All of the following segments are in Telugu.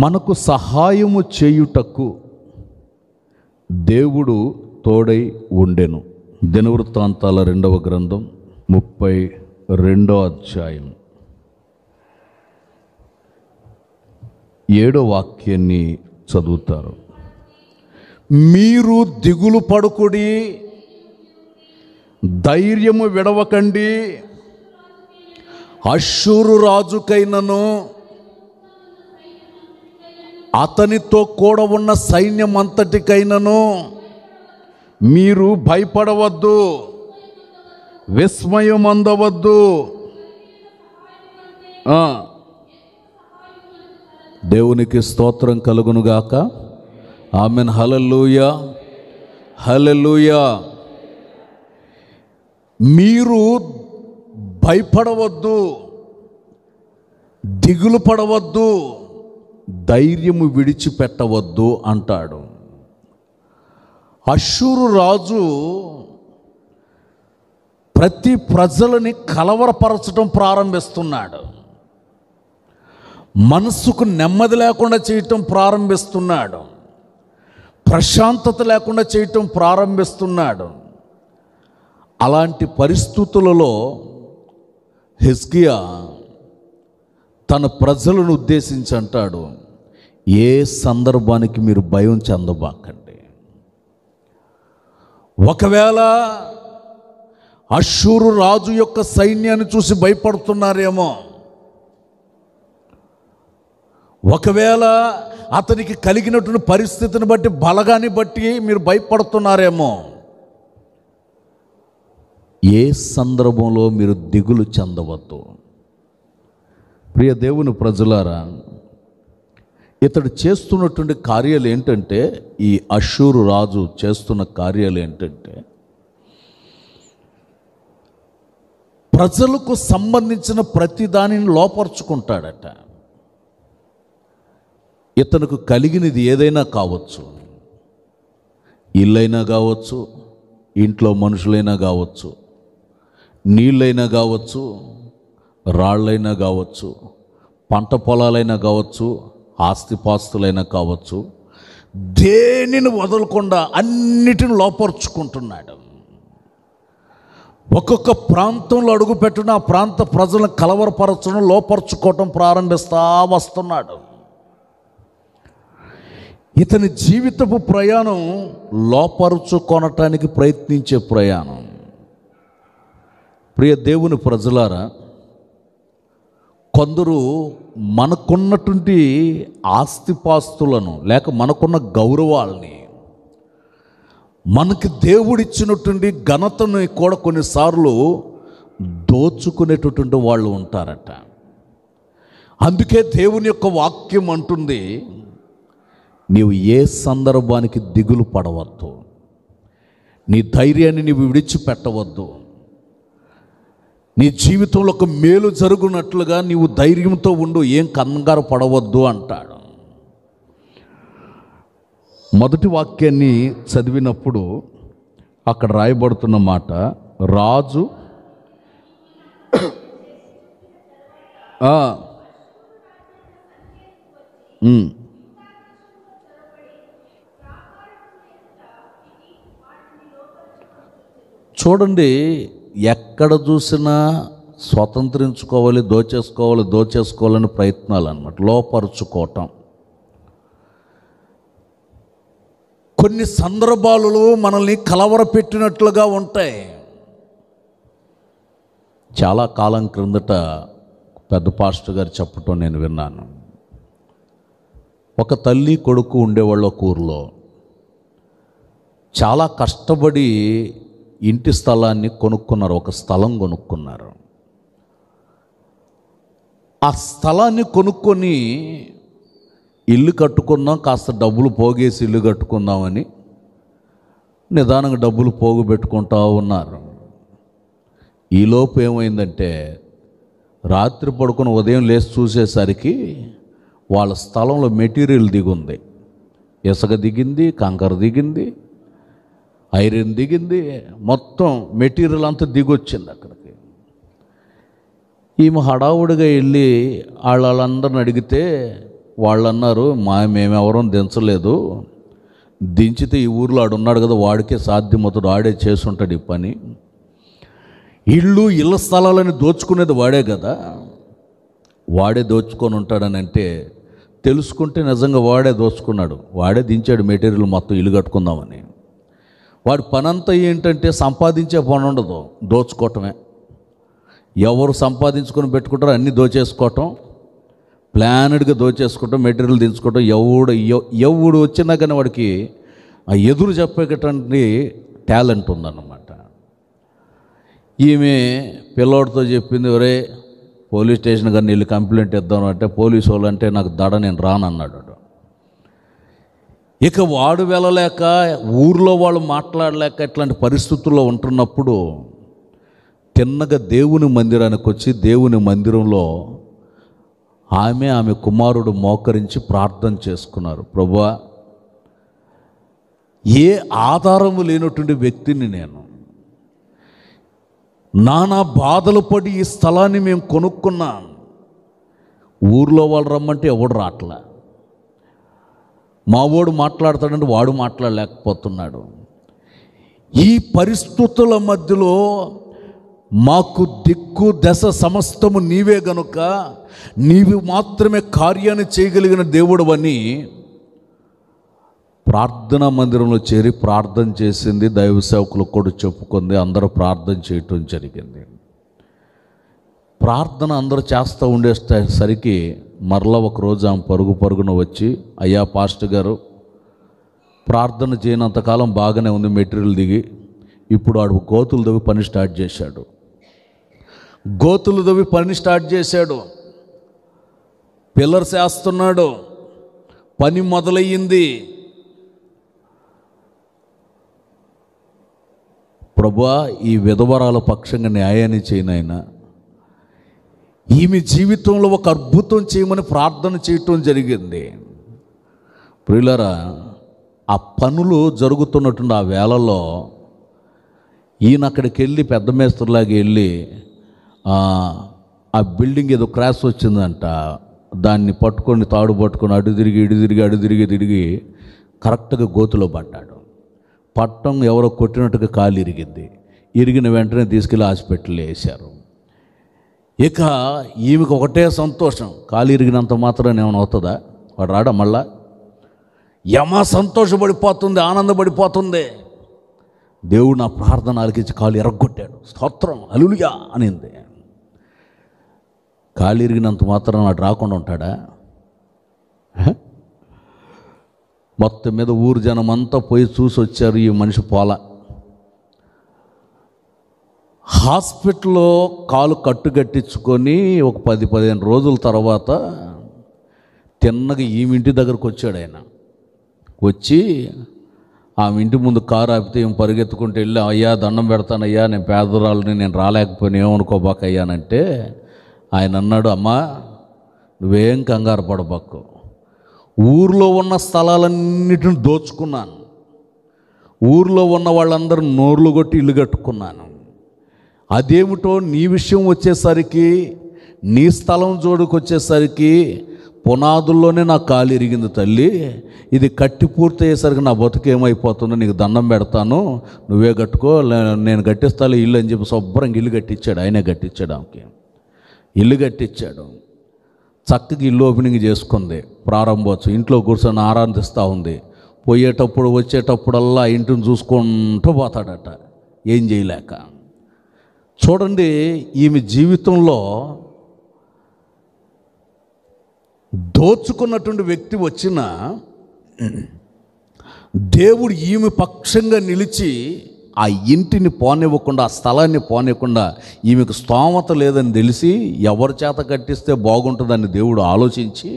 మనకు సహాయము చేయుటకు దేవుడు తోడై ఉండెను దినవృత్తాంతాల రెండవ గ్రంథం ముప్పై రెండో అధ్యాయం ఏడో వాక్యాన్ని చదువుతారు మీరు దిగులు పడుకుడి ధైర్యము విడవకండి అశ్షూరు రాజుకైనను అతనితో కూడా ఉన్న సైన్యం అంతటికైనను మీరు భయపడవద్దు విస్మయం అందవద్దు దేవునికి స్తోత్రం కలుగునుగాక ఆమెన్ హలలుయ హలలుయ మీరు భయపడవద్దు దిగులు పడవద్దు ధైర్యము విడిచిపెట్టవద్దు అంటాడు అశ్షూరు రాజు ప్రతి ప్రజలని కలవరపరచడం ప్రారంభిస్తున్నాడు మనస్సుకు నెమ్మది లేకుండా చేయటం ప్రారంభిస్తున్నాడు ప్రశాంతత లేకుండా చేయటం ప్రారంభిస్తున్నాడు అలాంటి పరిస్థితులలో హెస్కియా తన ప్రజలను ఉద్దేశించి అంటాడు ఏ సందర్భానికి మీరు భయం చెందబాకండి ఒకవేళ అశూరు రాజు యొక్క సైన్యాన్ని చూసి భయపడుతున్నారేమో ఒకవేళ అతనికి కలిగినటువంటి పరిస్థితిని బట్టి బలగాన్ని బట్టి మీరు భయపడుతున్నారేమో ఏ సందర్భంలో మీరు దిగులు చెందవద్దు ప్రియ దేవుని ప్రజలారా ఇతడు చేస్తున్నటువంటి కార్యాలు ఏంటంటే ఈ అషూరు రాజు చేస్తున్న కార్యాలు ఏంటంటే ప్రజలకు సంబంధించిన ప్రతి దానిని లోపరుచుకుంటాడట ఇతనికి కలిగినది ఏదైనా కావచ్చు ఇల్లైనా కావచ్చు ఇంట్లో మనుషులైనా కావచ్చు నీళ్ళైనా కావచ్చు రాళ్ళైనా కావచ్చు పంట పొలాలైనా కావచ్చు ఆస్తిపాస్తులైనా కావచ్చు దేనిని వదలకుండా అన్నిటిని లోపరుచుకుంటున్నాడు ఒక్కొక్క ప్రాంతంలో అడుగుపెట్టిన ఆ ప్రాంత ప్రజలను కలవరపరచడం లోపరుచుకోవటం ప్రారంభిస్తా వస్తున్నాడు ఇతని జీవితపు ప్రయాణం లోపరుచుకొనటానికి ప్రయత్నించే ప్రయాణం ప్రియ దేవుని ప్రజలారా కొందరు మనకున్నటువంటి ఆస్తిపాస్తులను లేక మనకున్న గౌరవాల్ని మనకి దేవుడిచ్చినటువంటి ఘనతని కూడా కొన్నిసార్లు దోచుకునేటటువంటి వాళ్ళు ఉంటారట అందుకే దేవుని యొక్క వాక్యం అంటుంది నీవు ఏ సందర్భానికి దిగులు పడవద్దు నీ ధైర్యాన్ని నీవు విడిచిపెట్టవద్దు నీ జీవితంలో ఒక మేలు జరుగునట్లుగా నీవు ధైర్యంతో ఉండు ఏం కంగారు పడవద్దు అంటాడు మొదటి వాక్యాన్ని చదివినప్పుడు అక్కడ రాయబడుతున్న మాట రాజు చూడండి ఎక్కడ చూసినా స్వతంత్రించుకోవాలి దోచేసుకోవాలి దోచేసుకోవాలని ప్రయత్నాలు అనమాట లోపరుచుకోవటం కొన్ని సందర్భాలలో మనల్ని కలవరపెట్టినట్లుగా ఉంటాయి చాలా కాలం క్రిందట పెద్ద పాస్టర్ గారు చెప్పటం నేను విన్నాను ఒక తల్లి కొడుకు ఉండేవాళ్ళు ఒక ఊరిలో చాలా కష్టపడి ఇంటి స్థలాన్ని కొనుక్కున్నారు ఒక స్థలం కొనుక్కున్నారు ఆ స్థలాన్ని కొనుక్కొని ఇల్లు కట్టుకున్నాం కాస్త డబ్బులు పోగేసి ఇల్లు కట్టుకుందామని నిదానంగా డబ్బులు పోగుపెట్టుకుంటా ఉన్నారు ఈలోపు ఏమైందంటే రాత్రి పడుకుని ఉదయం లేచి చూసేసరికి వాళ్ళ స్థలంలో మెటీరియల్ దిగుంది ఇసుక దిగింది కంకర దిగింది ఐరన్ దిగింది మొత్తం మెటీరియల్ అంతా దిగొచ్చింది అక్కడికి ఈమె హడావుడిగా వెళ్ళి వాళ్ళందరిని అడిగితే వాళ్ళు అన్నారు మా మేమెవరం దించలేదు దించితే ఈ ఊర్లో ఆడున్నాడు కదా వాడికే సాధ్యమవుతుంది ఆడే ఉంటాడు ఈ పని ఇళ్ళు ఇళ్ళ స్థలాలని దోచుకునేది వాడే కదా వాడే దోచుకొని ఉంటాడని అంటే తెలుసుకుంటే నిజంగా వాడే దోచుకున్నాడు వాడే దించాడు మెటీరియల్ మొత్తం ఇల్లు కట్టుకుందామని వాడి పనంతా ఏంటంటే సంపాదించే పని ఉండదు దోచుకోవటమే ఎవరు సంపాదించుకొని పెట్టుకుంటారో అన్నీ దోచేసుకోవటం ప్లానెడ్గా దోచేసుకోవటం మెటీరియల్ దించుకోవటం ఎవడు ఎవడు వచ్చినా కానీ వాడికి ఆ ఎదురు చెప్పేటటువంటి టాలెంట్ ఉందన్నమాట ఈమె పిల్లోడితో చెప్పింది ఒరే పోలీస్ స్టేషన్ కానీ వెళ్ళి కంప్లైంట్ ఇద్దాం అంటే పోలీసు వాళ్ళు అంటే నాకు దడ నేను రానన్నాడు ఇక వాడు వెళ్ళలేక ఊర్లో వాళ్ళు మాట్లాడలేక ఇట్లాంటి పరిస్థితుల్లో ఉంటున్నప్పుడు తిన్నగా దేవుని మందిరానికి వచ్చి దేవుని మందిరంలో ఆమె ఆమె కుమారుడు మోకరించి ప్రార్థన చేసుకున్నారు ప్రభా ఏ ఆధారము లేనటువంటి వ్యక్తిని నేను నానా బాధలు పడి ఈ స్థలాన్ని మేము కొనుక్కున్నాం ఊర్లో వాళ్ళు రమ్మంటే ఎవడు రావట్లే మావోడు మాట్లాడతాడంటే వాడు మాట్లాడలేకపోతున్నాడు ఈ పరిస్థితుల మధ్యలో మాకు దిక్కు దశ సమస్తము నీవే గనుక నీవు మాత్రమే కార్యాన్ని చేయగలిగిన దేవుడు అని ప్రార్థన మందిరంలో చేరి ప్రార్థన చేసింది దైవ సేవకులు కూడా చెప్పుకుంది అందరూ ప్రార్థన చేయటం జరిగింది ప్రార్థన అందరూ చేస్తూ ఉండేసరికి మరలా ఒకరోజు ఆమె పరుగు పరుగున వచ్చి అయ్యా పాస్టర్ గారు ప్రార్థన చేయనంతకాలం బాగానే ఉంది మెటీరియల్ దిగి ఇప్పుడు ఆడు గోతులు దవ్వి పని స్టార్ట్ చేశాడు గోతులు దవ్వి పని స్టార్ట్ చేశాడు పిల్లర్స్ వేస్తున్నాడు పని మొదలయ్యింది ప్రభా ఈ విధవరాల పక్షంగా న్యాయాన్ని చేయనైనా ఈమె జీవితంలో ఒక అద్భుతం చేయమని ప్రార్థన చేయటం జరిగింది ప్రియులరా ఆ పనులు జరుగుతున్నటువంటి ఆ వేళలో ఈయన అక్కడికి వెళ్ళి పెద్ద మేస్త్రిలాగా వెళ్ళి ఆ బిల్డింగ్ ఏదో క్రాస్ వచ్చిందంట దాన్ని పట్టుకొని తాడు పట్టుకొని అడు తిరిగి ఇడు తిరిగి అడు తిరిగి తిరిగి కరెక్ట్గా గోతులో పడ్డాడు పట్టం ఎవరో కొట్టినట్టుగా కాలు ఇరిగింది ఇరిగిన వెంటనే తీసుకెళ్ళి హాస్పిటల్ వేశారు ఇక ఈమెకు ఒకటే సంతోషం కాలు ఇరిగినంత మాత్రం ఏమైనా అవుతుందా వాడు రాడా మళ్ళా యమ సంతోషపడిపోతుంది ఆనందపడిపోతుంది దేవుడు నా ప్రార్థన ఆలకించి కాలు ఎరగొట్టాడు స్తోత్రం అలులుగా అనింది కాలు ఇరిగినంత మాత్రం నాడు రాకుండా ఉంటాడా మొత్తం మీద ఊరు జనం అంతా పోయి చూసి వచ్చారు ఈ మనిషి పోలా హాస్పిటల్లో కాలు కట్టుకట్టించుకొని ఒక పది పదిహేను రోజుల తర్వాత తిన్నగా ఈమె ఇంటి దగ్గరకు వచ్చాడు ఆయన వచ్చి ఆమె ఇంటి ముందు కారు ఆపితే ఏం పరిగెత్తుకుంటూ వెళ్ళి అయ్యా దండం పెడతానయ్యా నేను పేదరాలని నేను రాలేకపోయినా ఏమనుకోబాకయ్యానంటే ఆయన అన్నాడు అమ్మా నువ్వేం కంగారు పడబాకు ఊర్లో ఉన్న స్థలాలన్నిటిని దోచుకున్నాను ఊర్లో ఉన్న వాళ్ళందరూ నోర్లు కొట్టి ఇల్లు కట్టుకున్నాను అదేమిటో నీ విషయం వచ్చేసరికి నీ స్థలం వచ్చేసరికి పునాదుల్లోనే నా కాలు ఇరిగింది తల్లి ఇది కట్టి పూర్తి అయ్యేసరికి నా బతుకు ఏమైపోతుందో నీకు దండం పెడతాను నువ్వే కట్టుకో నేను కట్టిస్తాను ఇల్లు అని చెప్పి శుభ్రంగా ఇల్లు కట్టించాడు ఆయనే కట్టించాడు ఆమెకి ఇల్లు కట్టించాడు చక్కగా ఇల్లు ఓపెనింగ్ చేసుకుంది ప్రారంభోత్సవం ఇంట్లో కూర్చొని ఆరాధిస్తూ ఉంది పోయేటప్పుడు వచ్చేటప్పుడల్లా ఇంటిని చూసుకుంటూ పోతాడట ఏం చేయలేక చూడండి ఈమె జీవితంలో దోచుకున్నటువంటి వ్యక్తి వచ్చిన దేవుడు ఈమె పక్షంగా నిలిచి ఆ ఇంటిని పోనివ్వకుండా ఆ స్థలాన్ని పోనివ్వకుండా ఈమెకు స్తోమత లేదని తెలిసి ఎవరి చేత కట్టిస్తే బాగుంటుందని దేవుడు ఆలోచించి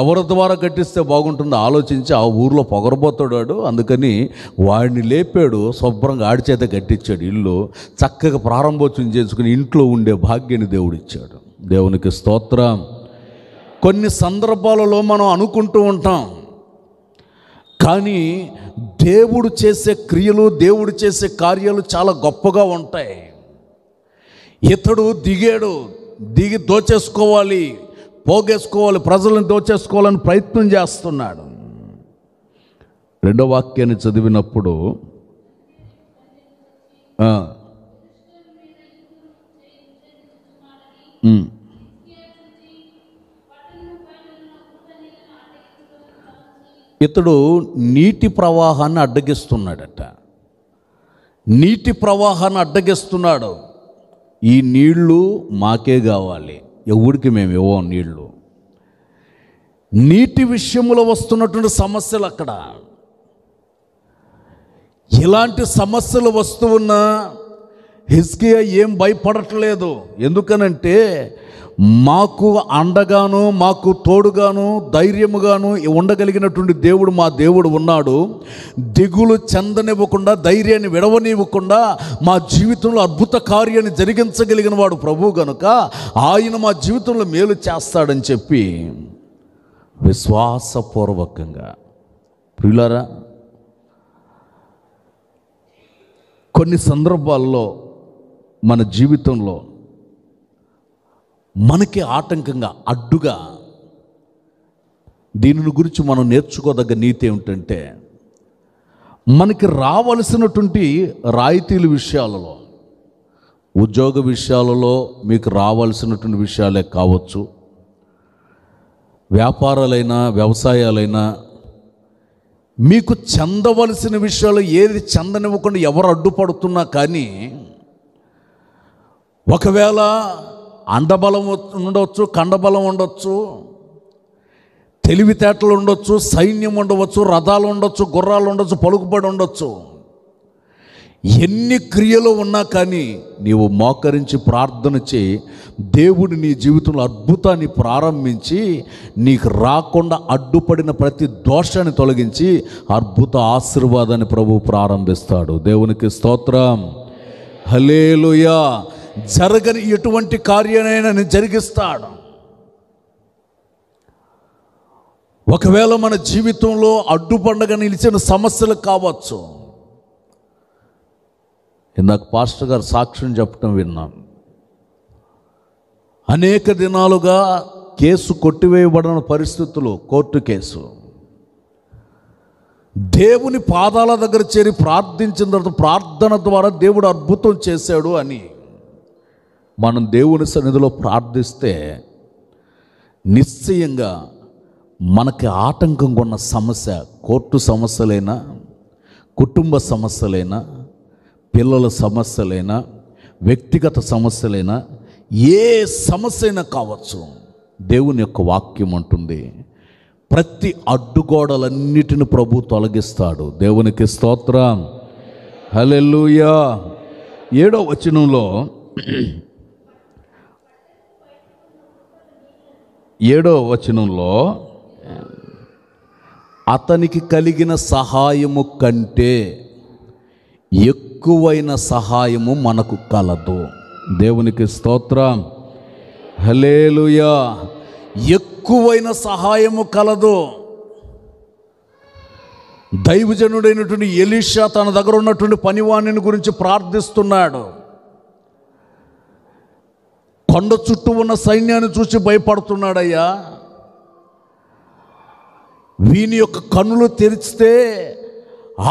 ఎవరి ద్వారా కట్టిస్తే బాగుంటుందో ఆలోచించి ఆ ఊర్లో పొగరబోతాడాడు అందుకని వాడిని లేపాడు శుభ్రంగా ఆడిచేత కట్టించాడు ఇల్లు చక్కగా ప్రారంభోత్సవం చేసుకుని ఇంట్లో ఉండే భాగ్యాన్ని దేవుడిచ్చాడు దేవునికి స్తోత్రం కొన్ని సందర్భాలలో మనం అనుకుంటూ ఉంటాం కానీ దేవుడు చేసే క్రియలు దేవుడు చేసే కార్యాలు చాలా గొప్పగా ఉంటాయి ఇతడు దిగాడు దిగి దోచేసుకోవాలి పోగేసుకోవాలి ప్రజలను దోచేసుకోవాలని ప్రయత్నం చేస్తున్నాడు రెండో వాక్యాన్ని చదివినప్పుడు ఇతడు నీటి ప్రవాహాన్ని అడ్డగిస్తున్నాడట నీటి ప్రవాహాన్ని అడ్డగిస్తున్నాడు ఈ నీళ్లు మాకే కావాలి ఎవరికి మేము ఇవ్వం నీళ్లు నీటి విషయంలో వస్తున్నటువంటి సమస్యలు అక్కడ ఇలాంటి సమస్యలు వస్తూ ఉన్నా హిస్కియా ఏం భయపడట్లేదు ఎందుకనంటే మాకు అండగాను మాకు తోడుగాను ధైర్యముగాను ఉండగలిగినటువంటి దేవుడు మా దేవుడు ఉన్నాడు దిగులు చెందనివ్వకుండా ధైర్యాన్ని విడవనివ్వకుండా మా జీవితంలో అద్భుత కార్యాన్ని జరిగించగలిగిన వాడు ప్రభు గనుక ఆయన మా జీవితంలో మేలు చేస్తాడని చెప్పి విశ్వాసపూర్వకంగా ప్రియులారా కొన్ని సందర్భాల్లో మన జీవితంలో మనకే ఆటంకంగా అడ్డుగా దీనిని గురించి మనం నేర్చుకోదగ్గ నీతి ఏమిటంటే మనకి రావలసినటువంటి రాయితీల విషయాలలో ఉద్యోగ విషయాలలో మీకు రావాల్సినటువంటి విషయాలే కావచ్చు వ్యాపారాలైనా వ్యవసాయాలైనా మీకు చెందవలసిన విషయాలు ఏది చెందనివ్వకుండా ఎవరు అడ్డుపడుతున్నా కానీ ఒకవేళ అండబలం ఉండవచ్చు కండబలం ఉండొచ్చు తెలివితేటలు ఉండొచ్చు సైన్యం ఉండవచ్చు రథాలు ఉండొచ్చు గుర్రాలు ఉండొచ్చు పలుకుబడి ఉండొచ్చు ఎన్ని క్రియలు ఉన్నా కానీ నీవు మోకరించి ప్రార్థన చేయి దేవుడు నీ జీవితంలో అద్భుతాన్ని ప్రారంభించి నీకు రాకుండా అడ్డుపడిన ప్రతి దోషాన్ని తొలగించి అద్భుత ఆశీర్వాదాన్ని ప్రభు ప్రారంభిస్తాడు దేవునికి స్తోత్రం హలేలుయా జరగని ఎటువంటి కార్యనైనా జరిగిస్తాడు ఒకవేళ మన జీవితంలో అడ్డుపండగా నిలిచిన సమస్యలు కావచ్చు ఇందాక పాస్టర్ గారు సాక్ష్యం చెప్పడం విన్నాం అనేక దినాలుగా కేసు కొట్టివేయబడిన పరిస్థితులు కోర్టు కేసు దేవుని పాదాల దగ్గర చేరి ప్రార్థించిన తర్వాత ప్రార్థన ద్వారా దేవుడు అద్భుతం చేశాడు అని మనం దేవుని సన్నిధిలో ప్రార్థిస్తే నిశ్చయంగా మనకి ఆటంకం ఉన్న సమస్య కోర్టు సమస్యలైనా కుటుంబ సమస్యలైనా పిల్లల సమస్యలైనా వ్యక్తిగత సమస్యలైనా ఏ సమస్య అయినా కావచ్చు దేవుని యొక్క వాక్యం అంటుంది ప్రతి అడ్డుగోడలన్నిటిని ప్రభు తొలగిస్తాడు దేవునికి స్తోత్రం హలెల్లుయా ఏడో వచనంలో ఏడో వచనంలో అతనికి కలిగిన సహాయము కంటే ఎక్కువైన సహాయము మనకు కలదు దేవునికి స్తోత్రం హలేలుయా ఎక్కువైన సహాయము కలదు దైవజనుడైనటువంటి ఎలీషా తన దగ్గర ఉన్నటువంటి పనివాణిని గురించి ప్రార్థిస్తున్నాడు కొండ చుట్టూ ఉన్న సైన్యాన్ని చూసి భయపడుతున్నాడయ్యా వీని యొక్క కన్నులు తెరిస్తే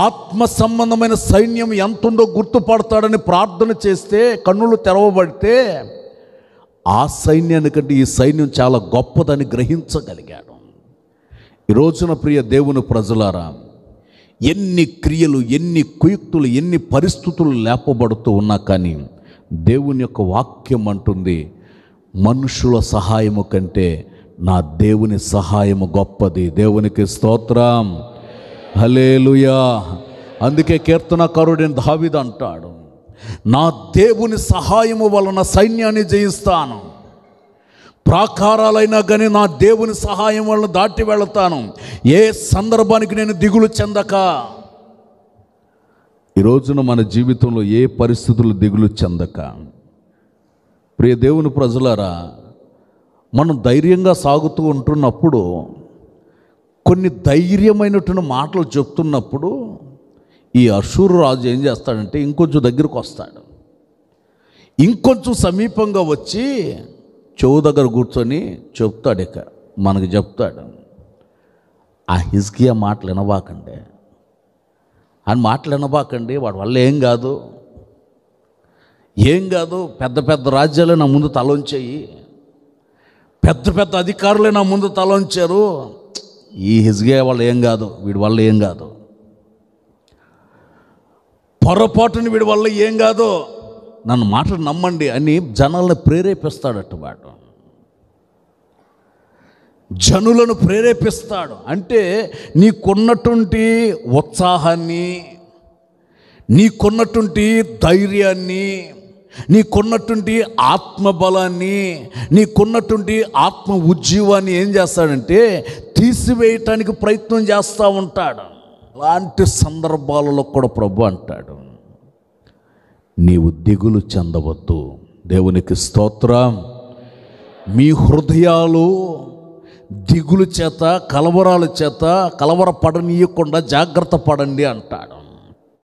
ఆత్మ సంబంధమైన సైన్యం ఎంతుందో గుర్తుపడతాడని ప్రార్థన చేస్తే కన్నులు తెరవబడితే ఆ కంటే ఈ సైన్యం చాలా గొప్పదని గ్రహించగలిగాడు ఈ రోజున ప్రియ దేవుని ప్రజలారా ఎన్ని క్రియలు ఎన్ని కుయుక్తులు ఎన్ని పరిస్థితులు లేపబడుతూ ఉన్నా కానీ దేవుని యొక్క వాక్యం అంటుంది మనుషుల సహాయము కంటే నా దేవుని సహాయము గొప్పది దేవునికి స్తోత్రం హలేలుయా అందుకే కీర్తనకారుడిని దావిద్ అంటాడు నా దేవుని సహాయము వలన సైన్యాన్ని జయిస్తాను ప్రాకారాలైనా కానీ నా దేవుని సహాయం వలన దాటి వెళతాను ఏ సందర్భానికి నేను దిగులు చెందక ఈ రోజున మన జీవితంలో ఏ పరిస్థితులు దిగులు చెందక ప్రియ దేవుని ప్రజలారా మనం ధైర్యంగా సాగుతూ ఉంటున్నప్పుడు కొన్ని ధైర్యమైనటువంటి మాటలు చెప్తున్నప్పుడు ఈ అశూరు రాజు ఏం చేస్తాడంటే ఇంకొంచెం దగ్గరకు వస్తాడు ఇంకొంచెం సమీపంగా వచ్చి చెవు దగ్గర కూర్చొని చెప్తాడు ఇక మనకు చెప్తాడు ఆ హిజ్కియా మాటలు వినబాకండి అని మాటలు వినబాకండి వాడి వల్ల ఏం కాదు ఏం కాదు పెద్ద పెద్ద రాజ్యాలే నా ముందు తలంచాయి పెద్ద పెద్ద అధికారులే నా ముందు తలంచారు ఈ హిజ్గే వాళ్ళు ఏం కాదు వీడి వల్ల ఏం కాదు పొరపాటుని వీడి వల్ల ఏం కాదు నన్ను మాటలు నమ్మండి అని జనాలను ప్రేరేపిస్తాడట వాడు జనులను ప్రేరేపిస్తాడు అంటే నీకున్నటువంటి ఉత్సాహాన్ని నీకున్నటువంటి ధైర్యాన్ని నీకున్నటువంటి ఆత్మబలాన్ని నీకున్నటువంటి ఆత్మ ఉజ్జీవాన్ని ఏం చేస్తాడంటే తీసివేయటానికి ప్రయత్నం చేస్తూ ఉంటాడు అలాంటి సందర్భాలలో కూడా ప్రభు అంటాడు నీవు దిగులు చెందవద్దు దేవునికి స్తోత్రం మీ హృదయాలు దిగులు చేత కలవరాల చేత కలవరపడనీయకుండా జాగ్రత్త పడండి అంటాడు